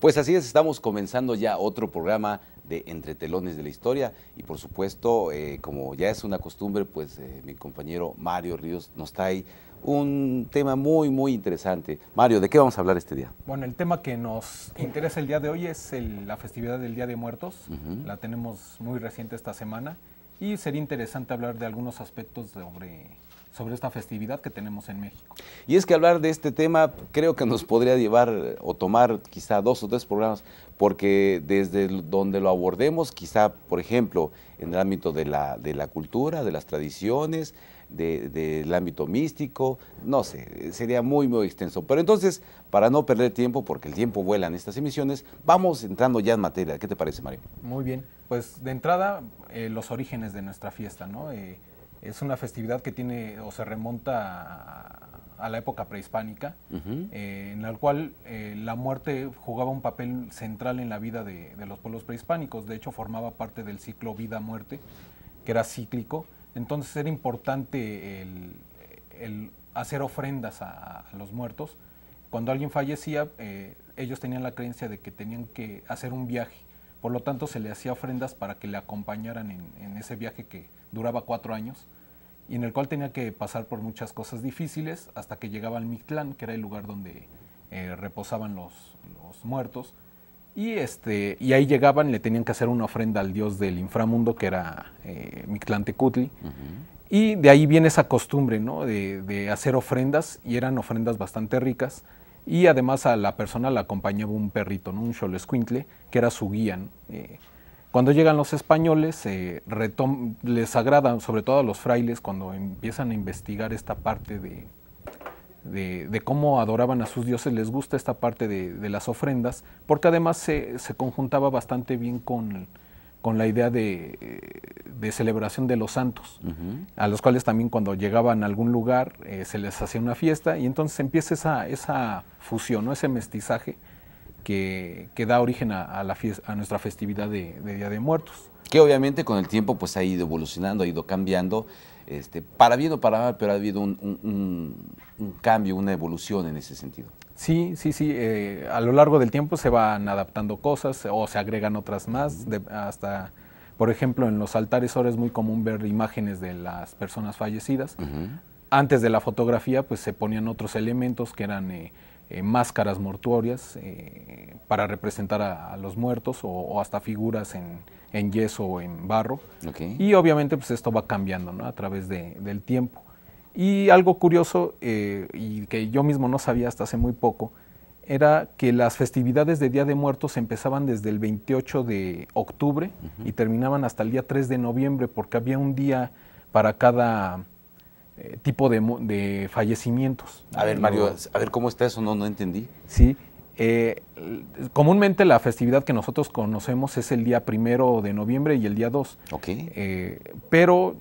Pues así es, estamos comenzando ya otro programa de Entretelones de la Historia y por supuesto, eh, como ya es una costumbre, pues eh, mi compañero Mario Ríos nos trae un tema muy, muy interesante. Mario, ¿de qué vamos a hablar este día? Bueno, el tema que nos interesa el día de hoy es la festividad del Día de Muertos, la tenemos muy reciente esta semana y sería interesante hablar de algunos aspectos sobre sobre esta festividad que tenemos en México. Y es que hablar de este tema creo que nos podría llevar eh, o tomar quizá dos o tres programas, porque desde donde lo abordemos, quizá, por ejemplo, en el ámbito de la, de la cultura, de las tradiciones, del ámbito místico, no sé, sería muy, muy extenso. Pero entonces, para no perder tiempo, porque el tiempo vuela en estas emisiones, vamos entrando ya en materia. ¿Qué te parece, Mario? Muy bien, pues de entrada, eh, los orígenes de nuestra fiesta, ¿no? Eh, es una festividad que tiene o se remonta a, la época prehispánica, eh, en la cual eh, la muerte jugaba un papel central en la vida de, los pueblos prehispánicos. De hecho, formaba parte del ciclo vida-muerte, que era cíclico. Entonces era importante el, hacer ofrendas a, los muertos. Cuando alguien fallecía, eh, ellos tenían la creencia de que tenían que hacer un viaje. Por lo tanto, se le hacía ofrendas para que le acompañaran en ese viaje que duraba cuatro años y en el cual tenía que pasar por muchas cosas difíciles hasta que llegaba al Mictlán, que era el lugar donde eh, reposaban los, muertos. Y, este, y ahí llegaban, le tenían que hacer una ofrenda al dios del inframundo, que era eh, Mictlán Y de ahí viene esa costumbre de, hacer ofrendas, y eran ofrendas bastante ricas. Y además a la persona la acompañaba un perrito, un Xolescuintle, que era su guía. Eh, cuando llegan los españoles, les agradan, sobre todo a los frailes, cuando empiezan a investigar esta parte de, cómo adoraban a sus dioses, les gusta esta parte de, las ofrendas, porque además se, conjuntaba bastante bien con, la idea de, celebración de los santos, a los cuales también cuando llegaban a algún lugar eh, se les hacía una fiesta y entonces empieza esa, esa fusión, ese mestizaje que, da origen a, nuestra festividad de, Día de Muertos. Que obviamente con el tiempo pues ha ido evolucionando, ha ido cambiando. Este, para bien o para mal, pero ha habido un, cambio, una evolución en ese sentido. Sí, sí, sí. Eh, a lo largo del tiempo se van adaptando cosas o se agregan otras más. hasta, por ejemplo, en los altares ahora es muy común ver imágenes de las personas fallecidas. Antes de la fotografía, pues se ponían otros elementos que eran eh, eh, máscaras mortuorias eh, para representar a, los muertos o, hasta figuras en, yeso o en barro. Y obviamente pues esto va cambiando a través del tiempo. Y algo curioso eh, y que yo mismo no sabía hasta hace muy poco, era que las festividades de Día de Muertos empezaban desde el 28 de octubre y terminaban hasta el día 3 de noviembre, porque había un día para cada eh, tipo de, de, fallecimientos. A ver, Mario, a ver cómo está eso, no, no entendí. Sí, eh, comúnmente la festividad que nosotros conocemos es el día primero de noviembre y el día 2. Ok. Eh, pero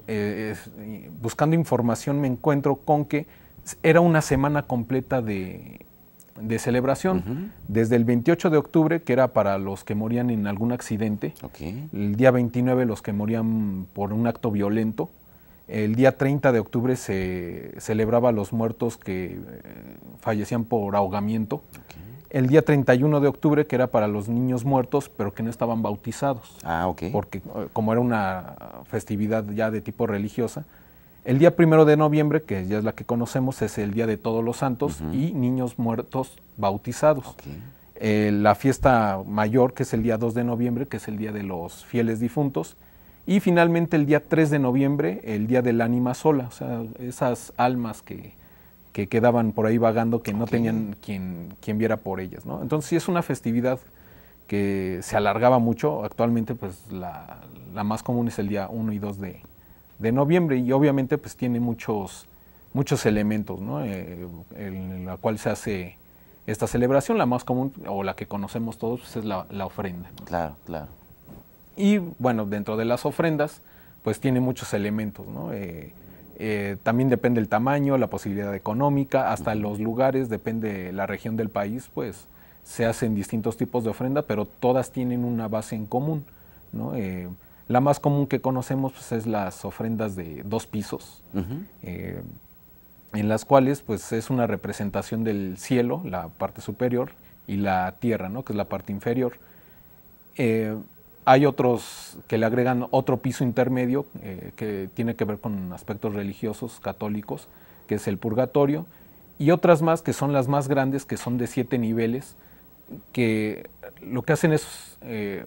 buscando información me encuentro con que era una semana completa de, celebración. Desde el 28 de octubre, que era para los que morían en algún accidente, el día 29 los que morían por un acto violento, el día 30 de octubre se celebraba los muertos que eh, fallecían por ahogamiento. El día 31 de octubre, que era para los niños muertos, pero que no estaban bautizados. Ah, ok. Porque eh, como era una festividad ya de tipo religiosa, el día 1 de noviembre, que ya es la que conocemos, es el Día de Todos los Santos y Niños Muertos Bautizados. Eh, la fiesta mayor, que es el día 2 de noviembre, que es el Día de los Fieles Difuntos. Y finalmente el día 3 de noviembre, el día del ánima sola, o sea, esas almas que, que quedaban por ahí vagando, que no tenían quien, quien viera por ellas, ¿no? Entonces sí es una festividad que se alargaba mucho, actualmente pues la, más común es el día 1 y 2 de, noviembre y obviamente pues tiene muchos, muchos elementos, ¿no? Eh, en la cual se hace esta celebración, la más común o la que conocemos todos pues, es la, ofrenda. Claro, claro. Y bueno, dentro de las ofrendas, pues tiene muchos elementos, ¿no? Eh, eh, también depende el tamaño, la posibilidad económica, hasta los lugares, depende la región del país, pues se hacen distintos tipos de ofrenda, pero todas tienen una base en común. ¿no? Eh, la más común que conocemos pues, es las ofrendas de dos pisos, en las cuales pues, es una representación del cielo, la parte superior, y la tierra, ¿no? que es la parte inferior. Hay otros que le agregan otro piso intermedio eh, que tiene que ver con aspectos religiosos católicos, que es el purgatorio, y otras más que son las más grandes, que son de siete niveles, que lo que hacen es eh,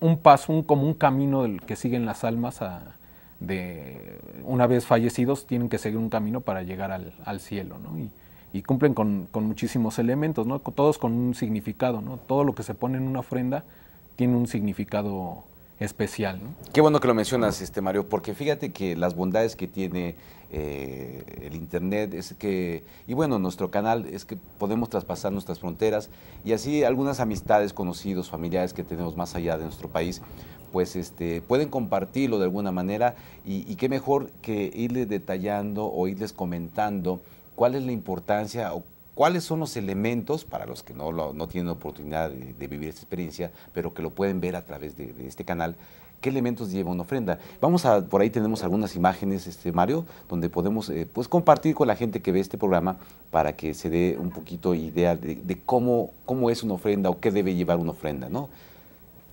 un paso, un, como un camino del que siguen las almas a, de una vez fallecidos tienen que seguir un camino para llegar al, al cielo, ¿no? Y, y cumplen con, con, muchísimos elementos, ¿no? Todos con un significado, ¿no? Todo lo que se pone en una ofrenda tiene un significado especial. ¿no? Qué bueno que lo mencionas, este, Mario, porque fíjate que las bondades que tiene eh, el Internet es que, y bueno, nuestro canal es que podemos traspasar nuestras fronteras y así algunas amistades, conocidos, familiares que tenemos más allá de nuestro país, pues este, pueden compartirlo de alguna manera y, qué mejor que irles detallando o irles comentando cuál es la importancia o ¿Cuáles son los elementos para los que no, no tienen oportunidad de, vivir esta experiencia, pero que lo pueden ver a través de, este canal? ¿Qué elementos lleva una ofrenda? Vamos a, por ahí tenemos algunas imágenes, este, Mario, donde podemos eh, pues compartir con la gente que ve este programa para que se dé un poquito idea de, cómo, cómo es una ofrenda o qué debe llevar una ofrenda, ¿no?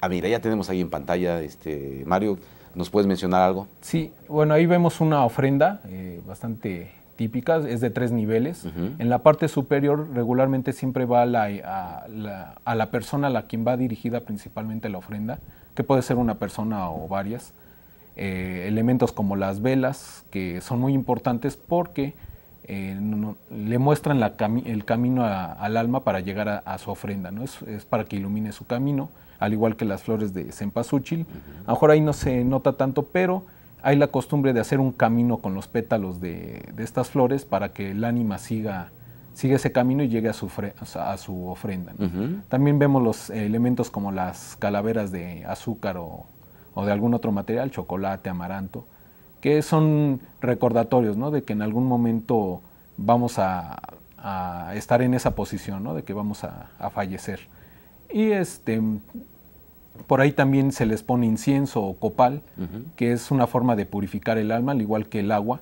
Ah, mira, ya tenemos ahí en pantalla, este, Mario, ¿nos puedes mencionar algo? Sí, bueno, ahí vemos una ofrenda eh, bastante típicas, es de tres niveles. En la parte superior regularmente siempre va eh, a la, persona a la quien va dirigida principalmente la ofrenda, que puede ser una persona o varias. Eh, elementos como las velas, que son muy importantes porque eh, le muestran el camino al alma para llegar a, su ofrenda, ¿no? Es, para que ilumine su camino, al igual que las flores de cempasúchil. A lo mejor ahí no se nota tanto, pero hay la costumbre de hacer un camino con los pétalos de, estas flores para que el ánima siga, sigue ese camino y llegue a su, a su ofrenda. También vemos los elementos como las calaveras de azúcar o, de algún otro material, chocolate, amaranto, que son recordatorios ¿no? de que en algún momento vamos a, estar en esa posición, de que vamos a, a fallecer. Y este, por ahí también se les pone incienso o copal, que es una forma de purificar el alma, al igual que el agua.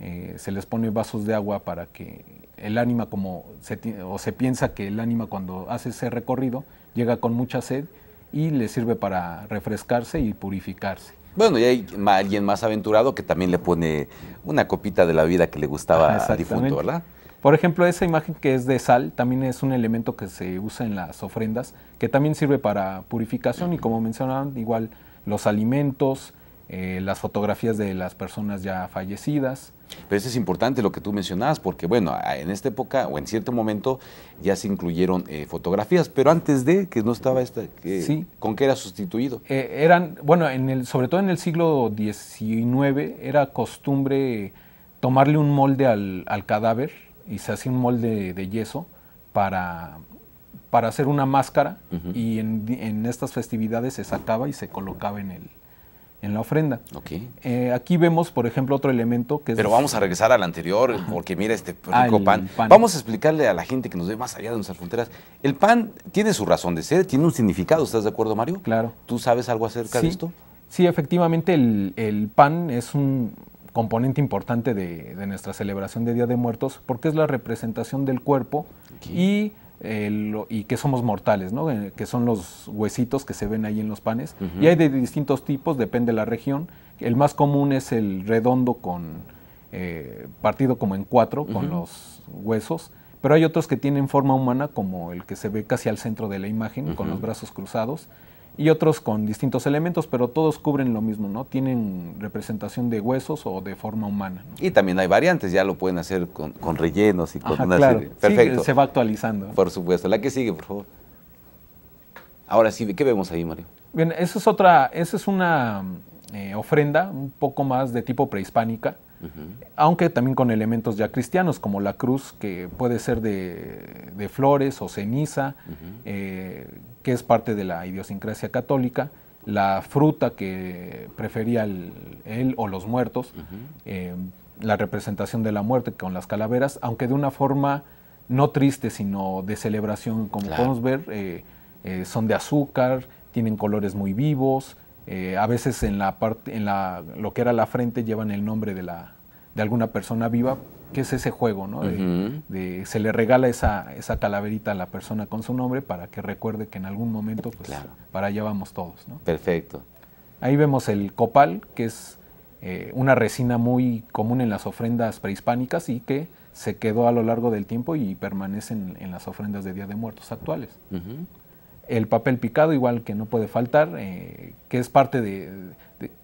Eh, se les pone vasos de agua para que el ánima, como se, o se piensa que el ánima cuando hace ese recorrido, llega con mucha sed y le sirve para refrescarse y purificarse. Bueno, y hay alguien más aventurado que también le pone una copita de la vida que le gustaba al ah, difunto, ¿verdad? Por ejemplo, esa imagen que es de sal también es un elemento que se usa en las ofrendas, que también sirve para purificación y como mencionaban, igual los alimentos, eh, las fotografías de las personas ya fallecidas. Pero eso es importante lo que tú mencionabas, porque bueno, en esta época o en cierto momento ya se incluyeron eh, fotografías, pero antes de que no estaba esta, sí. ¿con qué era sustituido? Eh, eran, bueno, en el, sobre todo en el siglo XIX era costumbre tomarle un molde al, al cadáver y se hacía un molde de yeso para, para hacer una máscara y en, estas festividades se sacaba y se colocaba en el en la ofrenda. Eh, aquí vemos, por ejemplo, otro elemento que es... Pero vamos a regresar al anterior, porque mira este rico ah, pan. Vamos a explicarle a la gente que nos ve más allá de nuestras fronteras. El pan tiene su razón de ser, tiene un significado, ¿estás de acuerdo, Mario? Claro. ¿Tú sabes algo acerca de esto? Sí, efectivamente, el pan es un, componente importante de, nuestra celebración de Día de Muertos, porque es la representación del cuerpo eh, y, que somos mortales, eh, que son los huesitos que se ven ahí en los panes. Y hay de distintos tipos, depende de la región. El más común es el redondo con eh, partido como en cuatro, con los huesos. Pero hay otros que tienen forma humana, como el que se ve casi al centro de la imagen, con los brazos cruzados y otros con distintos elementos, pero todos cubren lo mismo, ¿no? Tienen representación de huesos o de forma humana. Y también hay variantes, ya lo pueden hacer con, rellenos y con una serie. Perfecto. se va actualizando. Por supuesto. La que sigue, por favor. Ahora sí, ¿qué vemos ahí, Mario? Bien, esa es otra, esa es una eh, ofrenda un poco más de tipo prehispánica aunque también con elementos ya cristianos, como la cruz, que puede ser de, flores o ceniza, eh, que es parte de la idiosincrasia católica, la fruta que prefería él o los muertos, eh, la representación de la muerte con las calaveras, aunque de una forma no triste, sino de celebración, como podemos ver, eh, son de azúcar, tienen colores muy vivos, eh, a veces en la parte, en la, lo que era la frente llevan el nombre de, la, de alguna persona viva, que es ese juego, ¿no? De, se le regala esa, esa calaverita a la persona con su nombre para que recuerde que en algún momento, pues, para allá vamos todos, ¿no? Perfecto. Ahí vemos el copal, que es eh, una resina muy común en las ofrendas prehispánicas y que se quedó a lo largo del tiempo y permanece en, las ofrendas de Día de Muertos actuales. Uh el papel picado igual que no puede faltar, eh, que es parte de,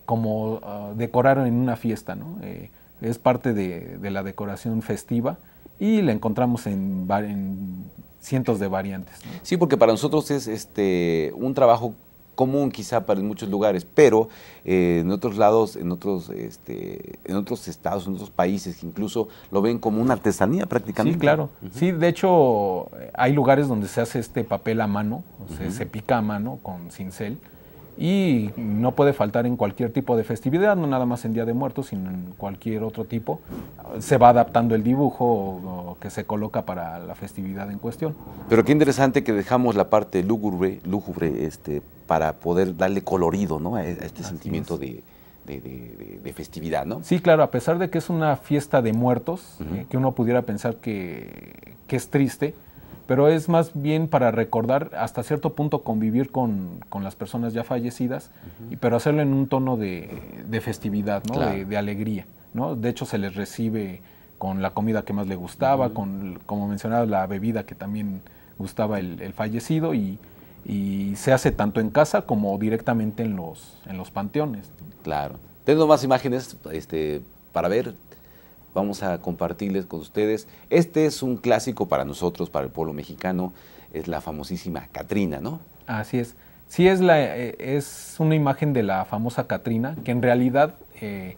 como ah, decorar en una fiesta, ¿no? Eh, es parte de, la decoración festiva y la encontramos en, cientos de variantes. Sí, porque para nosotros es este, un trabajo común quizá para muchos lugares, pero eh, en otros lados, en otros, este, en otros estados, en otros países incluso lo ven como una artesanía prácticamente. Sí, claro. Sí, de hecho eh, hay lugares donde se hace este papel a mano, se pica a mano con cincel y no puede faltar en cualquier tipo de festividad, no nada más en Día de Muertos, sino en cualquier otro tipo. Se va adaptando el dibujo que se coloca para la festividad en cuestión. Pero qué interesante que dejamos la parte lúgubre, lúgubre este, para poder darle colorido ¿no? a, e-, este sentimiento de, festividad, ¿no? Sí, claro, a pesar de que es una fiesta de muertos, eh, que uno pudiera pensar que, es triste, pero es más bien para recordar hasta cierto punto convivir con, las personas ya fallecidas, pero hacerlo en un tono de, festividad, ¿no? de, alegría. ¿no? De hecho, se les recibe con la comida que más le gustaba, con, como mencionaba, la bebida que también gustaba el, el fallecido y y se hace tanto en casa como directamente en los, en los panteones. Claro. Tengo más imágenes este, para ver. Vamos a compartirles con ustedes. Este es un clásico para nosotros, para el pueblo mexicano. Es la famosísima Catrina, ¿no? Así es. Sí, es, la, eh, es una imagen de la famosa Catrina, que en realidad eh,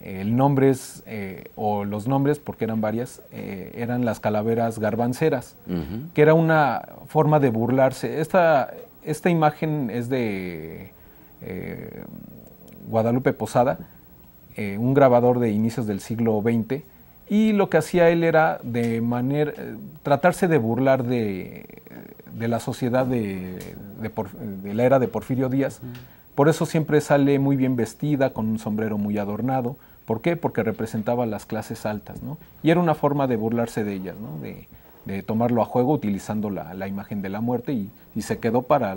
el nombre es, eh, o los nombres, porque eran varias, eh, eran las calaveras garbanceras, que era una forma de burlarse. Esta, imagen es de eh, Guadalupe Posada, un grabador de inicios del siglo XX, y lo que hacía él era de manera, tratarse de burlar de, de la sociedad de, de, la era de Porfirio Díaz. Por eso siempre sale muy bien vestida, con un sombrero muy adornado ¿Por qué? Porque representaba las clases altas, ¿no? Y era una forma de burlarse de ellas, ¿no? De, tomarlo a juego utilizando la, imagen de la muerte y, se quedó para,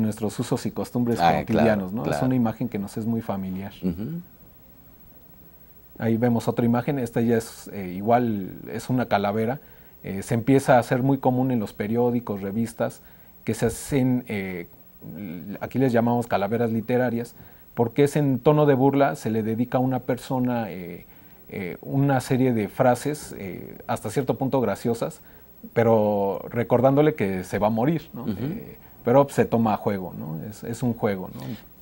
nuestros usos y costumbres cotidianos, ¿no? Es una imagen que nos es muy familiar. Ahí vemos otra imagen, esta ya es eh, igual, es una calavera. Eh, se empieza a hacer muy común en los periódicos, revistas, que se hacen, eh, aquí les llamamos calaveras literarias, porque es en tono de burla, se le dedica a una persona eh, eh, una serie de frases, eh, hasta cierto punto graciosas, pero recordándole que se va a morir, pero se toma a juego, Es, un juego,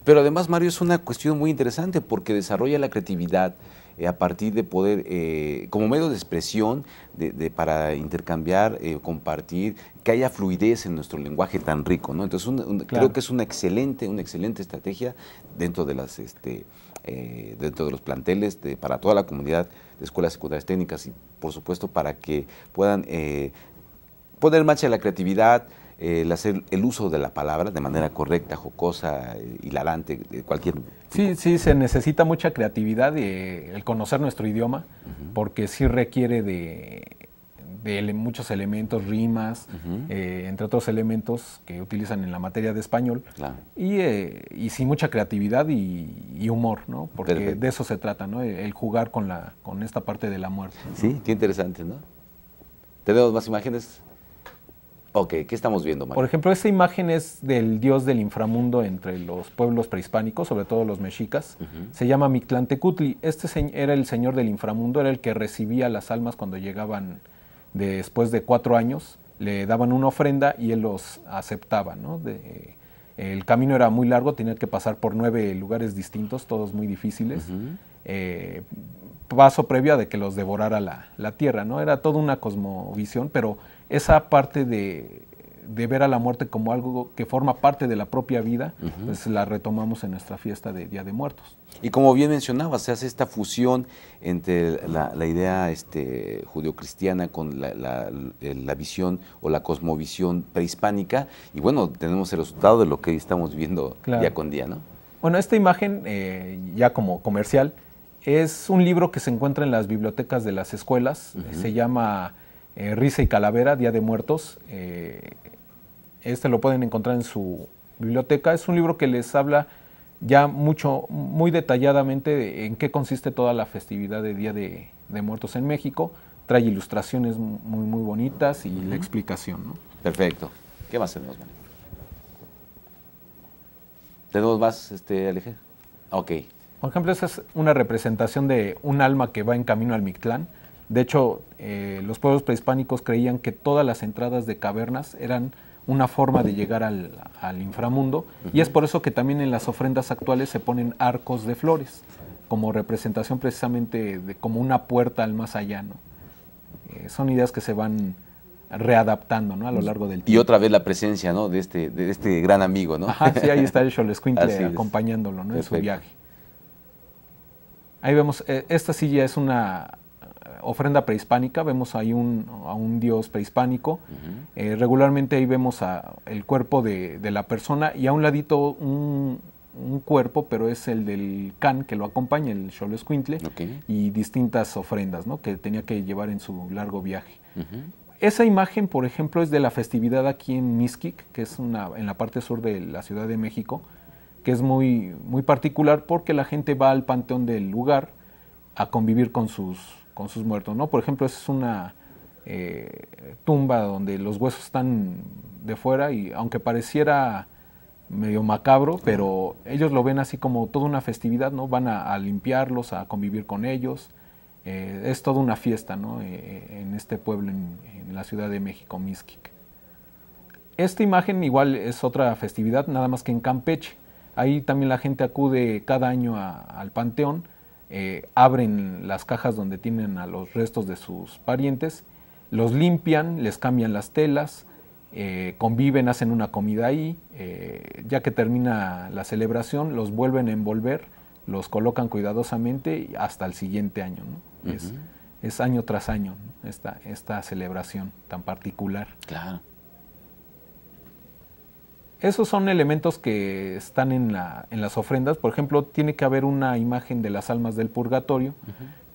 Pero además, Mario, es una cuestión muy interesante porque desarrolla la creatividad, eh, a partir de poder, eh, como medio de expresión, de, para intercambiar, eh, compartir, que haya fluidez en nuestro lenguaje tan rico. Entonces, creo que es una excelente, una excelente estrategia dentro de las... Este, dentro de los planteles de, para toda la comunidad de escuelas secundarias técnicas y por supuesto para que puedan poner en marcha la creatividad, el hacer el uso de la palabra de manera correcta, jocosa, hilarante, cualquier. Sí, sí, se necesita mucha creatividad y eh, el conocer nuestro idioma, porque sí requiere de, muchos elementos, rimas, eh, entre otros elementos que utilizan en la materia de español. Eh, y, sí, mucha creatividad y, humor, ¿no? Porque de eso se trata, ¿no? El jugar con, la, con esta parte de la muerte. Sí, qué interesante, ¿no? ¿Tenemos más imágenes? Ok, ¿qué estamos viendo, Mario? Por ejemplo, esta imagen es del dios del inframundo entre los pueblos prehispánicos, sobre todo los mexicas. Se llama Mictlantecutli. Este era el señor del inframundo, era el que recibía las almas cuando llegaban después de cuatro años. Le daban una ofrenda y él los aceptaba. ¿no? el camino era muy largo, tenía que pasar por nueve lugares distintos, todos muy difíciles. Eh, paso previo a de que los devorara la, la tierra, ¿no? Era toda una cosmovisión, pero esa parte de, ver a la muerte como algo que forma parte de la propia vida, pues la retomamos en nuestra fiesta de Día de Muertos. Y como bien mencionaba, se hace esta fusión entre la, idea este, cristiana con la, visión o la cosmovisión prehispánica, y bueno, tenemos el resultado de lo que estamos viendo día con día, ¿no? Bueno, esta imagen, eh, ya como comercial, es un libro que se encuentra en las bibliotecas de las escuelas, se llama eh, Risa y Calavera, Día de Muertos. Eh, este lo pueden encontrar en su biblioteca. Es un libro que les habla ya mucho, muy detalladamente en qué consiste toda la festividad de Día de, Muertos en México. Trae ilustraciones muy, muy bonitas y la explicación. Perfecto. ¿Qué más tenemos, Manuel? dónde vas, este, Ok. Por ejemplo, esa es una representación de un alma que va en camino al Mictlán. De hecho, eh, los pueblos prehispánicos creían que todas las entradas de cavernas eran una forma de llegar al, inframundo y es por eso que también en las ofrendas actuales se ponen arcos de flores como representación precisamente de como una puerta al más allá. Eh, son ideas que se van readaptando a lo largo del tiempo. Y otra vez la presencia de, este, de este gran amigo. ¿no? sí, ahí está el Xolescuintle acompañándolo ¿no? en su viaje. Ahí vemos, eh, esta silla es una ofrenda prehispánica, vemos ahí un, a un dios prehispánico. Eh, regularmente ahí vemos a el cuerpo de, la persona y a un ladito un, cuerpo, pero es el del can que lo acompaña, el Xolo okay. y distintas ofrendas ¿no? que tenía que llevar en su largo viaje. Esa imagen, por ejemplo, es de la festividad aquí en Mixquic, que es una, en la parte sur de la Ciudad de México, que es muy, muy particular porque la gente va al panteón del lugar a convivir con sus con sus muertos, ¿no? Por ejemplo, esa es una eh, tumba donde los huesos están de fuera y aunque pareciera medio macabro, pero ellos lo ven así como toda una festividad, ¿no? Van a, limpiarlos, a convivir con ellos. Eh, es toda una fiesta, ¿no? Eh, en este pueblo, en, la Ciudad de México, Mixquic. Esta imagen igual es otra festividad, nada más que en Campeche. Ahí también la gente acude cada año al panteón eh, abren las cajas donde tienen a los restos de sus parientes, los limpian, les cambian las telas, eh, conviven, hacen una comida ahí, eh, ya que termina la celebración, los vuelven a envolver, los colocan cuidadosamente hasta el siguiente año. es, año tras año esta, esta celebración tan particular. Claro. Esos son elementos que están en, la, en las ofrendas. Por ejemplo, tiene que haber una imagen de las almas del purgatorio,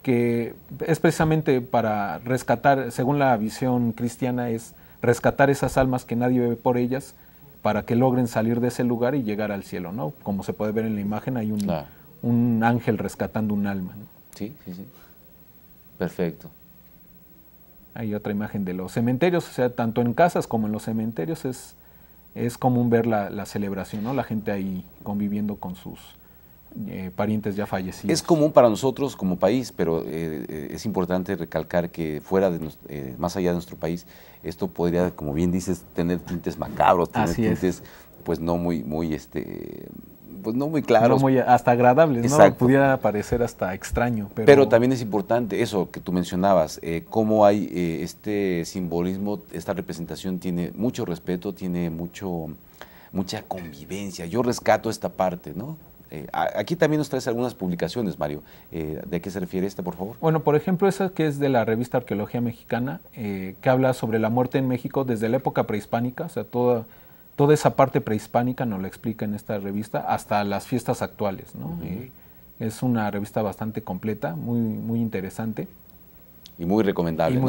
que es precisamente para rescatar, según la visión cristiana, es rescatar esas almas que nadie ve por ellas para que logren salir de ese lugar y llegar al cielo, ¿no? Como se puede ver en la imagen, hay un, ángel rescatando un alma. Sí, sí, sí. Perfecto. Hay otra imagen de los cementerios, o sea, tanto en casas como en los cementerios es es común ver la, celebración, ¿no? La gente ahí conviviendo con sus eh, parientes ya fallecidos. Es común para nosotros como país, pero eh, eh, es importante recalcar que fuera de más allá de nuestro país, esto podría, como bien dices, tener tintes macabros, tener tintes pues no muy, muy este pues no muy claros. No muy hasta agradables, ¿no? Pudiera parecer hasta extraño. Pero... también es importante eso que tú mencionabas, eh, cómo hay eh, este simbolismo, esta representación tiene mucho respeto, tiene mucho, mucha convivencia. Yo rescato esta parte, ¿no? Eh, aquí también nos traes algunas publicaciones, Mario. ¿De qué se refiere esta, por favor? Bueno, por ejemplo, esa que es de la revista Arqueología Mexicana, que habla sobre la muerte en México desde la época prehispánica, o sea, toda toda esa parte prehispánica nos la explica en esta revista hasta las fiestas actuales. ¿no? Eh, es una revista bastante completa, muy, muy interesante. Y muy recomendable.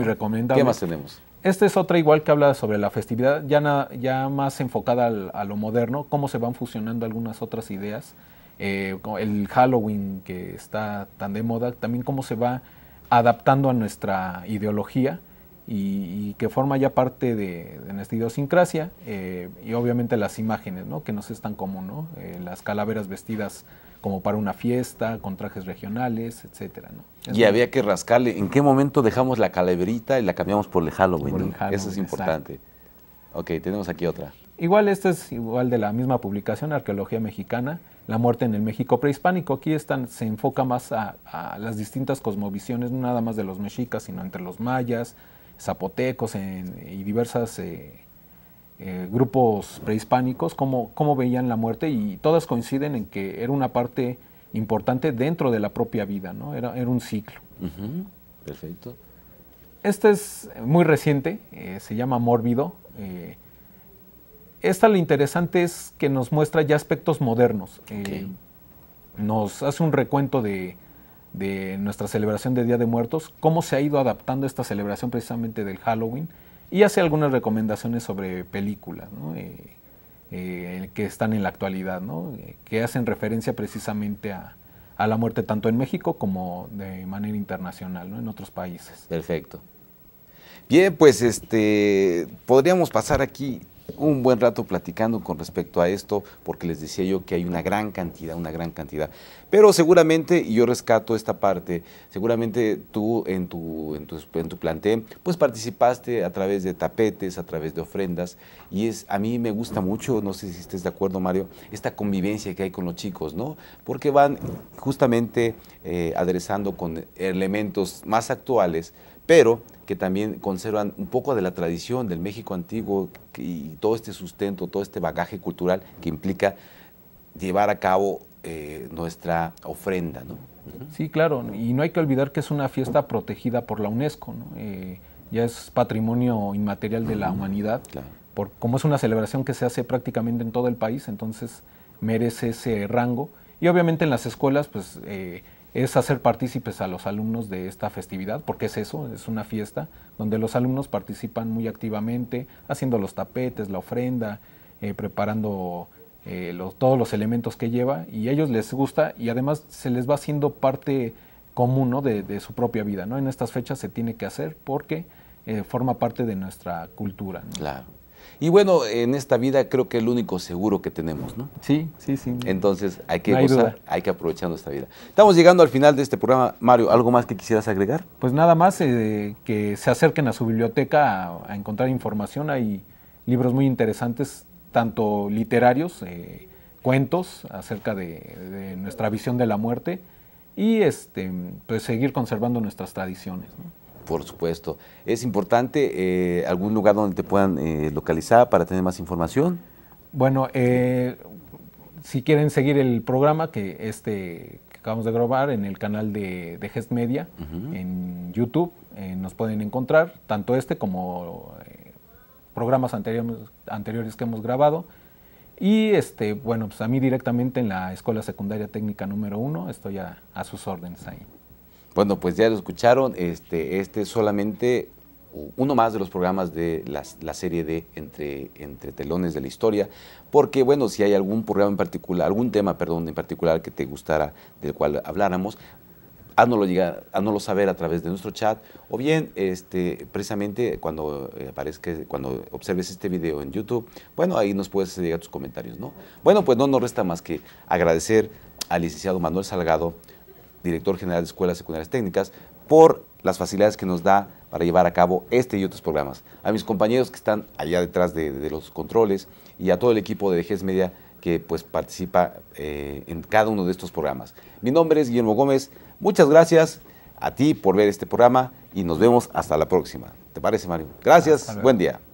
¿Qué más tenemos? Esta es otra igual que habla sobre la festividad, ya, ya más enfocada a lo moderno, cómo se van fusionando algunas otras ideas. Eh, el Halloween que está tan de moda, también cómo se va adaptando a nuestra ideología y, que forma ya parte de, de nuestra idiosincrasia eh, y obviamente las imágenes, ¿no? que nos es tan común, ¿no? Eh, las calaveras vestidas como para una fiesta, con trajes regionales, etcétera. ¿no? Y había que rascarle, ¿en qué momento dejamos la calaverita y la cambiamos por el Halloween? Por el Halloween Eso es importante. Ok, tenemos aquí otra. Igual, esta es igual de la misma publicación, Arqueología Mexicana, La muerte en el México prehispánico. Aquí están, se enfoca más a, a las distintas cosmovisiones, no nada más de los mexicas, sino entre los mayas, zapotecos en, y diversos eh, eh, grupos prehispánicos, cómo, cómo, veían la muerte y todas coinciden en que era una parte importante dentro de la propia vida, ¿no? era, era un ciclo. Perfecto. Este es muy reciente, eh, se llama Mórbido. esta lo interesante es que nos muestra ya aspectos modernos. Nos hace un recuento de, de nuestra celebración de Día de Muertos, cómo se ha ido adaptando esta celebración precisamente del Halloween y hace algunas recomendaciones sobre películas ¿no? Eh, eh, que están en la actualidad, eh, que hacen referencia precisamente a, la muerte tanto en México como de manera internacional en otros países. Perfecto. Bien, pues este podríamos pasar aquí un buen rato platicando con respecto a esto, porque les decía yo que hay una gran cantidad, una gran cantidad. Pero seguramente, y yo rescato esta parte, seguramente tú en tu, en tu, pues participaste a través de tapetes, a través de ofrendas, y es a mí me gusta mucho, no sé si estés de acuerdo, Mario, esta convivencia que hay con los chicos, ¿no? Porque van justamente eh, aderezando con elementos más actuales, pero que también conservan un poco de la tradición del México antiguo y todo este sustento, todo este bagaje cultural que implica llevar a cabo eh, nuestra ofrenda. Sí, claro, y no hay que olvidar que es una fiesta protegida por la UNESCO, eh, ya es patrimonio inmaterial de la humanidad, por, como es una celebración que se hace prácticamente en todo el país, entonces merece ese rango. Y obviamente en las escuelas, pues... Eh, es hacer partícipes a los alumnos de esta festividad, porque es eso, es una fiesta donde los alumnos participan muy activamente, haciendo los tapetes, la ofrenda, eh, preparando eh, los, todos los elementos que lleva, y a ellos les gusta y además se les va haciendo parte común ¿no? de, su propia vida. ¿no? En estas fechas se tiene que hacer porque eh, forma parte de nuestra cultura. Claro. Y bueno, en esta vida creo que el único seguro que tenemos, ¿no? Sí, sí, sí. Entonces hay que hay que aprovechar nuestra vida. Estamos llegando al final de este programa. Mario, ¿algo más que quisieras agregar? Pues nada más eh, que se acerquen a su biblioteca a, encontrar información. Hay libros muy interesantes, tanto literarios, eh, cuentos acerca de, nuestra visión de la muerte y este, pues seguir conservando nuestras tradiciones. ¿no? Por supuesto. ¿Es importante eh, algún lugar donde te puedan eh, localizar para tener más información? Bueno, eh, si quieren seguir el programa que este acabamos de grabar en el canal de, Gest Media, en YouTube, nos pueden encontrar, tanto este como programas anteriores, que hemos grabado. Y este, bueno, pues a mí directamente en la Escuela Secundaria Técnica número uno, estoy a sus órdenes ahí. Bueno, pues ya lo escucharon. Este, este, es solamente uno más de los programas de la, serie de entre, entre telones de la historia, porque bueno, si hay algún programa en particular, algún tema, perdón, en particular que te gustara, del cual habláramos, háznoslo, llegar, saber a través de nuestro chat, o bien este, precisamente cuando eh, aparezca, cuando observes este video en YouTube, bueno, ahí nos puedes llegar tus comentarios, ¿no? Bueno, pues no nos resta más que agradecer al licenciado Manuel Salgado, director general de Escuelas Secundarias Técnicas, por las facilidades que nos da para llevar a cabo este y otros programas. A mis compañeros que están allá detrás de, los controles y a todo el equipo de Vejez Media que pues, participa eh, en cada uno de estos programas. Mi nombre es Guillermo Gómez. Muchas gracias a ti por ver este programa y nos vemos hasta la próxima. ¿Te parece, Mario? Gracias. Buen día.